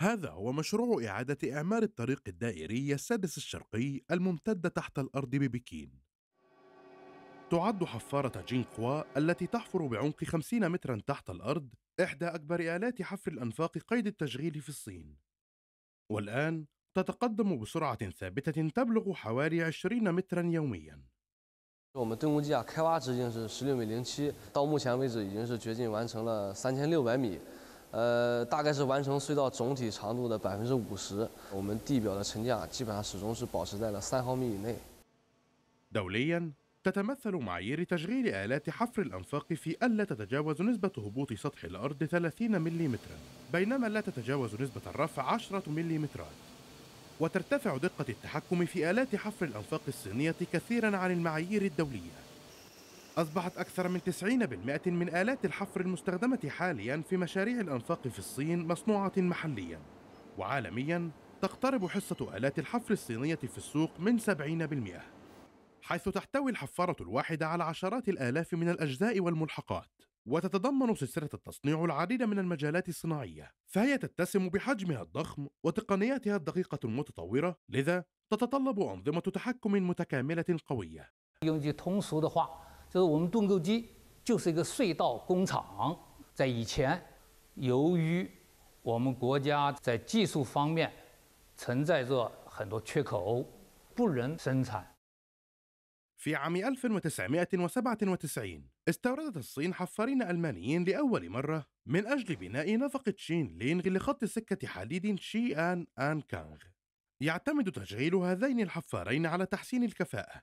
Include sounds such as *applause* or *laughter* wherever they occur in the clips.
هذا هو مشروع إعادة إعمار الطريق الدائري السادس الشرقي الممتد تحت الأرض ببكين تعد حفارة جينخوا التي تحفر بعمق 50 مترا تحت الأرض إحدى أكبر آلات حفر الأنفاق قيد التشغيل في الصين والآن تتقدم بسرعة ثابتة تبلغ حوالي 20 مترا يومياً 呃，大概是完成隧道总体长度的百分之五十。我们地表的沉降基本上始终是保持在了三毫米以内。دوليا تتمثل معايير تشغيل آلات حفر الأنفاق في ألا تتجاوز نسبة هبوط سطح الأرض 30 ملم بينما لا تتجاوز نسبة الرفع 10 ملم وترتفع دقة التحكم في آلات حفر الأنفاق الصينية كثيرا عن المعايير الدولية أصبحت أكثر من 90% من آلات الحفر المستخدمة حاليا في مشاريع الأنفاق في الصين مصنوعة محليا وعالميا تقترب حصة آلات الحفر الصينية في السوق من 70% حيث تحتوي الحفارة الواحدة على عشرات الآلاف من الأجزاء والملحقات وتتضمن سلسلة التصنيع العديد من المجالات الصناعية فهي تتسم بحجمها الضخم وتقنياتها الدقيقة المتطورة لذا تتطلب أنظمة تحكم متكاملة قوية 就是我们盾构机就是一个隧道工厂，在以前，由于我们国家在技术方面存在着很多缺口，不能生产。في عام 1997 استوردت الصين حفارين ألمانيين لأول مرة من أجل بناء نفقة لينغ لخط سكة حديد شي آن آن كانغ يعتمد تشغيل هذين الحفارين على تحسين الكفاءة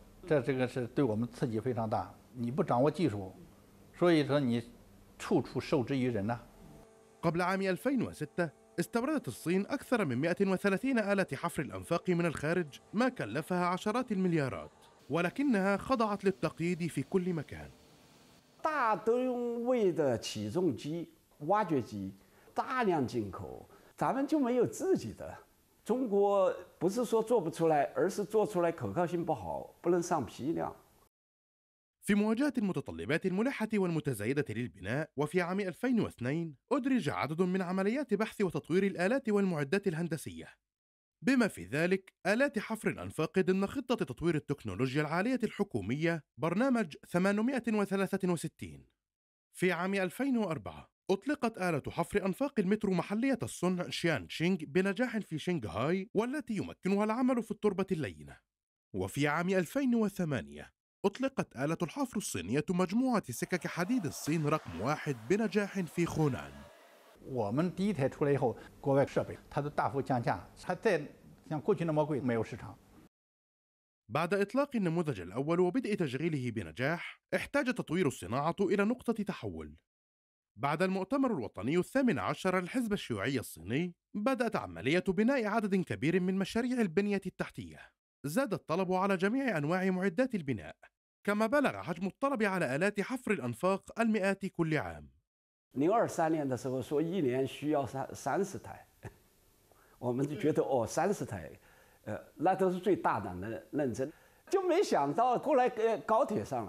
这这个是对我们刺激非常大。你不掌握技术，所以说你处处受制于人呐、啊。قبل عام 2006 استوردت الصين أكثر من 130 آلة حفر الأنفاق من الخارج ما كلفها عشرات المليارات ولكنها خضعت للتقييد في كل مكان 大吨位的起重机、挖掘机大量进口，咱们就没有自己的。中国不是说做不出来，而是做出来可靠性不好，不能上批量。في مواجهة المتطلبات الملحة والمتزايدة للبناء وفي عام 2002 أدرج عدد من عمليات بحث وتطوير الآلات والمعدات الهندسية بما في ذلك آلات حفر الأنفاق ضمن خطة تطوير التكنولوجيا العالية الحكومية برنامج 863 في عام 2004 أطلقت آلة حفر أنفاق المترو محلية الصنع شيان شينغ بنجاح في شنغهاي والتي يمكنها العمل في التربة اللينة وفي عام 2008 أطلقت آلة الحفر الصينية مجموعة سكك حديد الصين رقم واحد بنجاح في خونان بعد إطلاق النموذج الأول وبدء تشغيله بنجاح، احتاج تطوير الصناعة إلى نقطة تحول، بعد المؤتمر الوطني الثامن عشر للحزب الشيوعي الصيني بدأت عملية بناء عدد كبير من مشاريع البنية التحتية زاد الطلب على جميع أنواع معدات البناء كما بلغ حجم الطلب على آلات حفر الأنفاق المئات كل عام 2023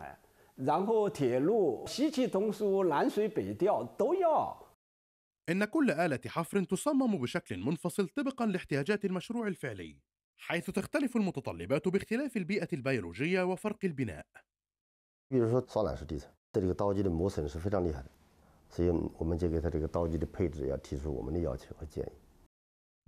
*laughs* 然后铁路、西气通输、南水北调都要。إن كل آلة حفر تصمم بشكل منفصل طبقا لاحتياجات المشروع الفعلي، حيث تختلف المتطلبات باختلاف البيئة البيولوجية وفرق البناء.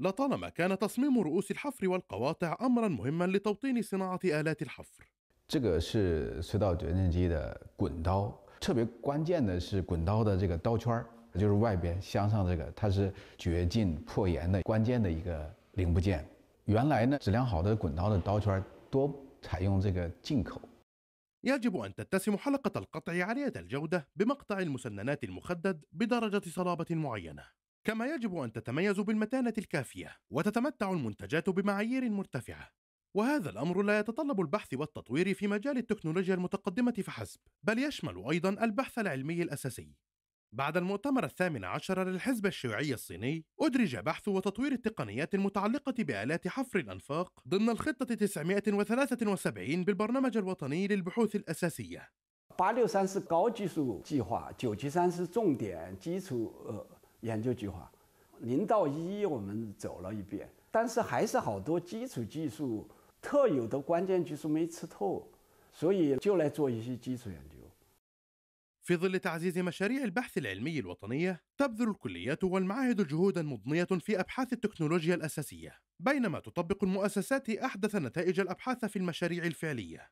لطالما كان تصميم رؤوس الحفر والقواطع أمرا مهما لتوطين صناعة آلات الحفر 这个是隧道卷刃机的滚刀，特别关键的是滚刀的这个刀圈儿，就是外边镶上这个，它是掘进破岩的关键的一个零部件。原来呢，质量好的滚刀的刀圈多采用这个进口。يجب أن تتسم حلقة القطع عالية الجودة بمقطع المسننات المخدد بدرجة صلابة معينة كما يجب أن تتميز بالمتانة الكافية وتتمتع المنتجات بمعايير مرتفعة وهذا الأمر لا يتطلب البحث والتطوير في مجال التكنولوجيا المتقدمة فحسب، بل يشمل أيضا البحث العلمي الأساسي. بعد المؤتمر الثامن عشر للحزب الشيوعي الصيني، أدرج بحث وتطوير التقنيات المتعلقة بآلات حفر الأنفاق ضمن الخطة 973 بالبرنامج الوطني للبحوث الاساسيه 特有的关键技术没吃透，所以就来做一些基础研究。في ظل تعزيز مشاريع البحث العلمي الوطنية، تبذل الكليات والمعاهد جهودا مضنية في أبحاث التكنولوجيا الأساسية، بينما تطبق المؤسسات أحدث نتائج الأبحاث في المشاريع الفعلية.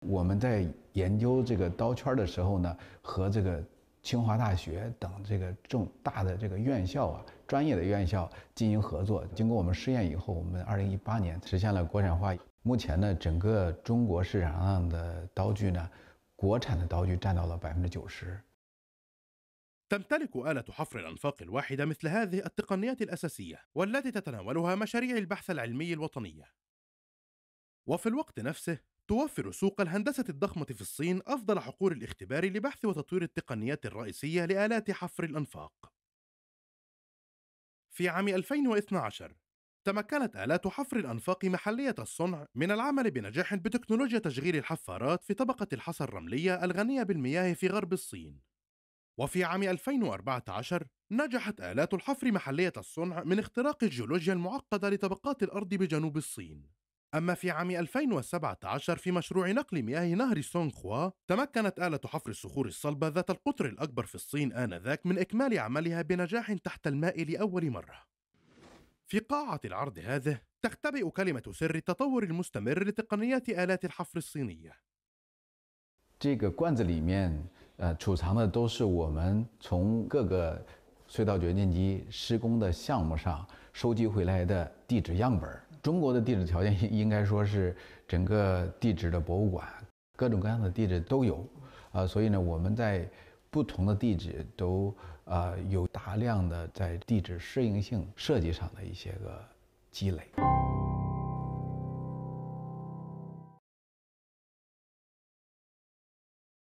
我们在研究这个刀圈的时候呢，和这个清华大学等这个重大的这个院校啊，专业的院校进行合作。经过我们试验以后，我们二零一八年实现了国产化。目前呢，整个中国市场上的刀具呢，国产的刀具占到了百分之九十。تمتلك آلة حفر الأنفاق الواحدة مثل هذه التقنيات الأساسية والتي تتناولها مشاريع البحث العلمي الوطنية. وفي الوقت نفسه توفر سوق الهندسة الضخمة في الصين أفضل حقول الاختبار لبحث وتطوير التقنيات الرئيسية لآلات حفر الأنفاق. في عام 2012 تمكنت آلات حفر الأنفاق محلية الصنع من العمل بنجاح بتكنولوجيا تشغيل الحفارات في طبقة الحصى الرملية الغنية بالمياه في غرب الصين. وفي عام 2014 نجحت آلات الحفر محلية الصنع من اختراق الجيولوجيا المعقدة لطبقات الأرض بجنوب الصين. أما في عام 2017 في مشروع نقل مياه نهر سونغخوا تمكنت آلة حفر الصخور الصلبة ذات القطر الأكبر في الصين آنذاك من إكمال عملها بنجاح تحت الماء لأول مرة في قاعة العرض هذه تختبئ كلمة سر التطور المستمر لتقنيات آلات الحفر الصينية هذا 中国的地质条件应 *laughs* 应该说是整个地质的博物馆，各种各样的地质都有，啊，所以呢，我们在不同的地质都啊有大量的在地质适应性设计上的一些个积累。